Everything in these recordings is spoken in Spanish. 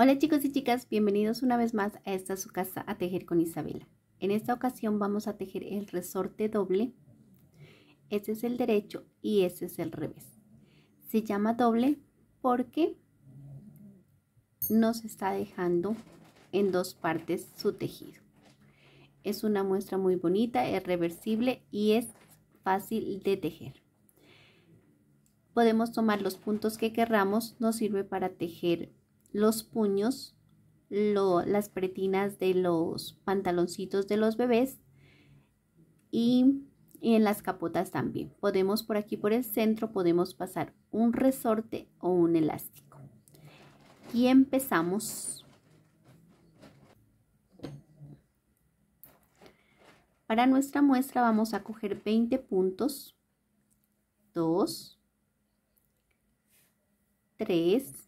Hola chicos y chicas, bienvenidos una vez más a esta su casa a tejer con Isabela. En esta ocasión vamos a tejer el resorte doble. Este es el derecho y este es el revés. Se llama doble porque nos está dejando en dos partes su tejido. Es una muestra muy bonita, es reversible y es fácil de tejer. Podemos tomar los puntos que querramos, nos sirve para tejer los puños, lo, las pretinas de los pantaloncitos de los bebés y, en las capotas también. Podemos por aquí por el centro, podemos pasar un resorte o un elástico. Y empezamos. Para nuestra muestra vamos a coger 20 puntos. 2, 3,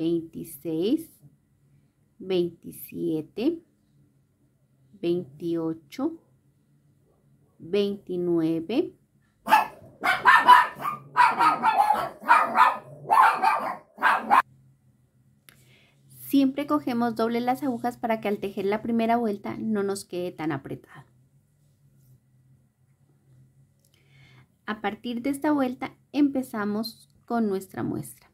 26, 27, 28, 29, Siempre cogemos doble las agujas para que al tejer la primera vuelta no nos quede tan apretado. A partir de esta vuelta empezamos con nuestra muestra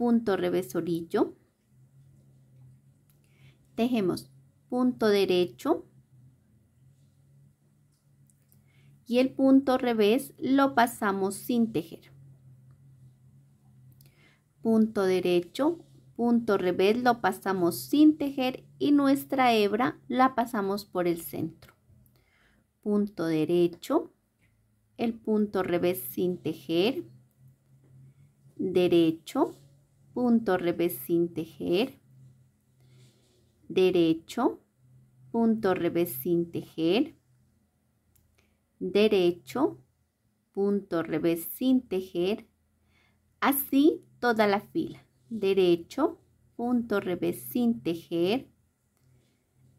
punto revés orillo, tejemos punto derecho y el punto revés lo pasamos sin tejer. Punto derecho, punto revés lo pasamos sin tejer y nuestra hebra la pasamos por el centro. Punto derecho, el punto revés sin tejer, derecho, punto revés sin tejer, derecho, punto revés sin tejer, derecho, punto revés sin tejer, así toda la fila, derecho, punto revés sin tejer,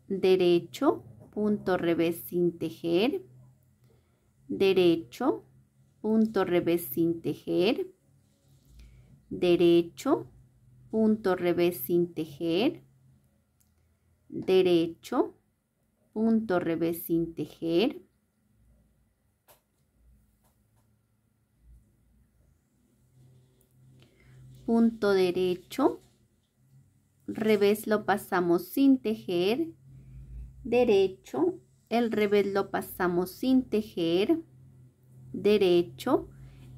derecho, punto revés sin tejer, derecho, punto revés sin tejer, derecho, punto revés sin tejer, derecho, punto revés sin tejer, punto derecho, revés lo pasamos sin tejer, derecho, el revés lo pasamos sin tejer, derecho,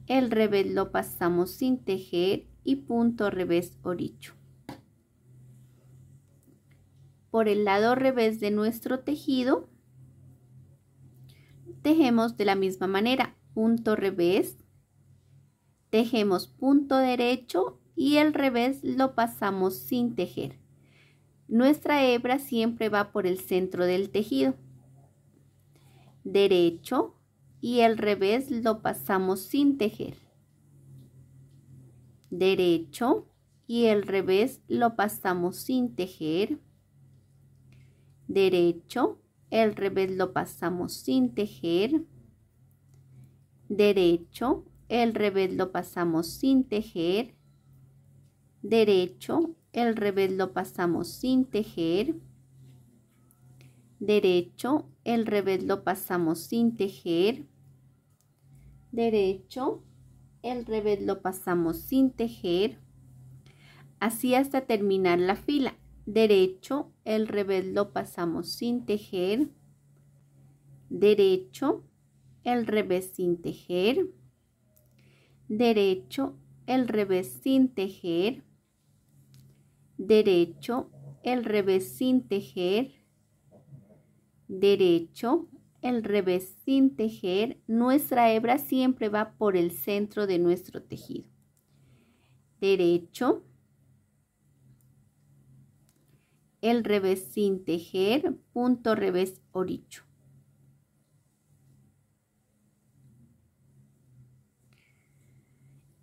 el revés lo pasamos sin tejer y punto revés oricho. Por el lado revés de nuestro tejido, tejemos de la misma manera, punto revés, tejemos punto derecho y el revés lo pasamos sin tejer. Nuestra hebra siempre va por el centro del tejido. Derecho, y el revés lo pasamos sin tejer. Derecho y el revés lo pasamos sin tejer. Derecho, el revés lo pasamos sin tejer. Derecho, el revés lo pasamos sin tejer. Derecho, el revés lo pasamos sin tejer. Derecho, el revés lo pasamos sin tejer derecho, el revés lo pasamos sin tejer, así hasta terminar la fila. Derecho, el revés lo pasamos sin tejer, derecho, el revés sin tejer, derecho, el revés sin tejer, derecho, el revés sin tejer, derecho, el revés sin tejer, nuestra hebra siempre va por el centro de nuestro tejido. Derecho. El revés sin tejer, punto revés oricho.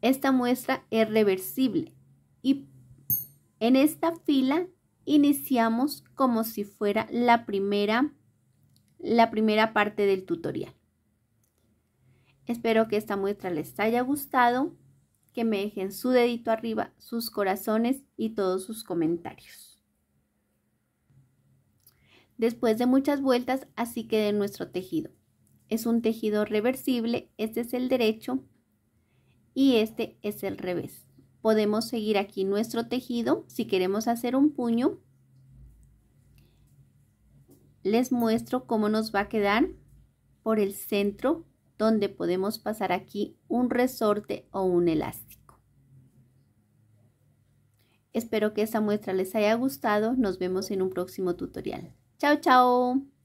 Esta muestra es reversible y en esta fila iniciamos como si fuera la primera la primera parte del tutorial. Espero que esta muestra les haya gustado, que me dejen su dedito arriba, sus corazones y todos sus comentarios. Después de muchas vueltas, así quede nuestro tejido. Es un tejido reversible, este es el derecho y este es el revés. Podemos seguir aquí nuestro tejido si queremos hacer un puño les muestro cómo nos va a quedar por el centro donde podemos pasar aquí un resorte o un elástico. Espero que esta muestra les haya gustado. Nos vemos en un próximo tutorial. Chao, chao.